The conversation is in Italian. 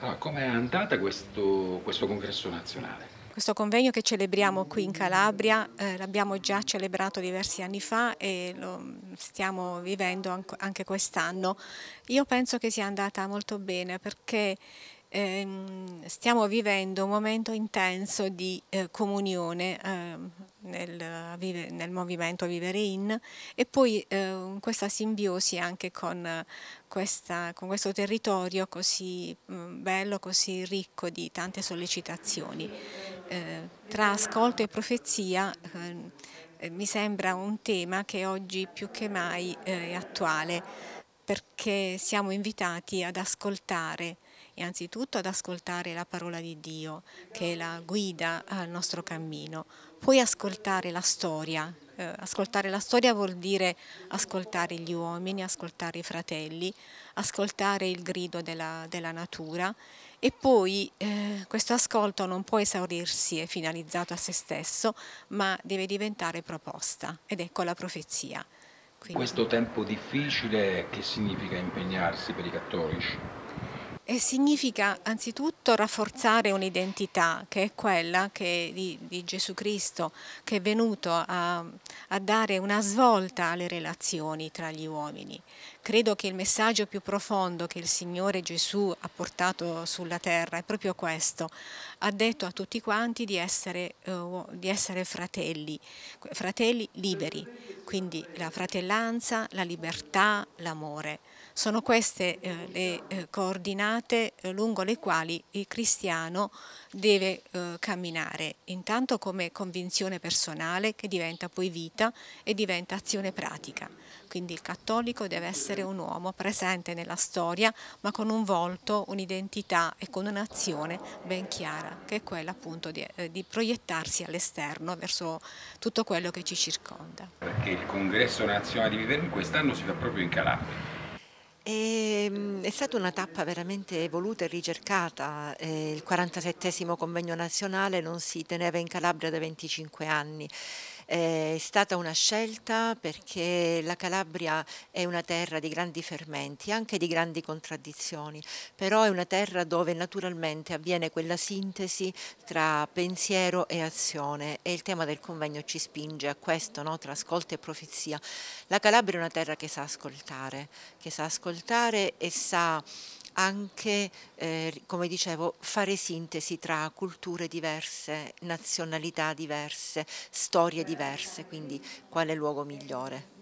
Allora, ah, è andata questo, questo congresso nazionale? Questo convegno che celebriamo qui in Calabria eh, l'abbiamo già celebrato diversi anni fa e lo mm, stiamo vivendo anche quest'anno. Io penso che sia andata molto bene perché ehm, stiamo vivendo un momento intenso di eh, comunione ehm, nel, vive, nel, movimento Vivere In e poi eh, questa simbiosi anche con, questa, con questo territorio così mh, mm, bello, così ricco di tante sollecitazioni. Eh, tra ascolto e profezia ehm, eh, mi sembra un tema che oggi più che mai eh, è attuale perché siamo invitati ad ascoltare innanzitutto ad ascoltare la parola di Dio che è la guida al nostro cammino, poi ascoltare la storia. Eh, ascoltare la storia vuol dire ascoltare gli uomini, ascoltare i fratelli, ascoltare il grido della, della natura e poi eh, questo ascolto non può esaurirsi e finalizzato a se stesso, ma deve diventare proposta ed ecco la profezia. Quindi... Questo tempo difficile che significa impegnarsi per i cattolici? E significa anzitutto rafforzare un'identità che è quella che, di, di, Gesù Cristo che è venuto a, a, dare una svolta alle relazioni tra gli uomini. Credo che il messaggio più profondo che il Signore Gesù ha portato sulla terra è proprio questo. Ha detto a tutti quanti di essere, eh, di essere fratelli, fratelli liberi quindi la fratellanza, la libertà, l'amore. Sono queste eh, le eh, coordinate eh, lungo le quali il cristiano deve camminare, intanto come convinzione personale che diventa poi vita e diventa azione pratica. Quindi il cattolico deve essere un uomo presente nella storia, ma con un volto, un'identità e con un'azione ben chiara, che è quella appunto di, di proiettarsi all'esterno verso tutto quello che ci circonda. Perché il congresso nazionale di Viterbo quest'anno si fa proprio in Calabria. Ehm, è stata una tappa veramente voluta e ricercata, eh, il 47 convegno nazionale non si teneva in Calabria da 25 anni, eh, è stata una scelta perché la Calabria è una terra di grandi fermenti, anche di grandi contraddizioni, però è una terra dove naturalmente avviene quella sintesi tra pensiero e azione e il tema del convegno ci spinge a questo, no? tra ascolto e profezia. La Calabria è una terra che sa ascoltare, che sa ascoltare e sa anche, eh, come dicevo, fare sintesi tra culture diverse, nazionalità diverse, storie diverse, quindi quale luogo migliore?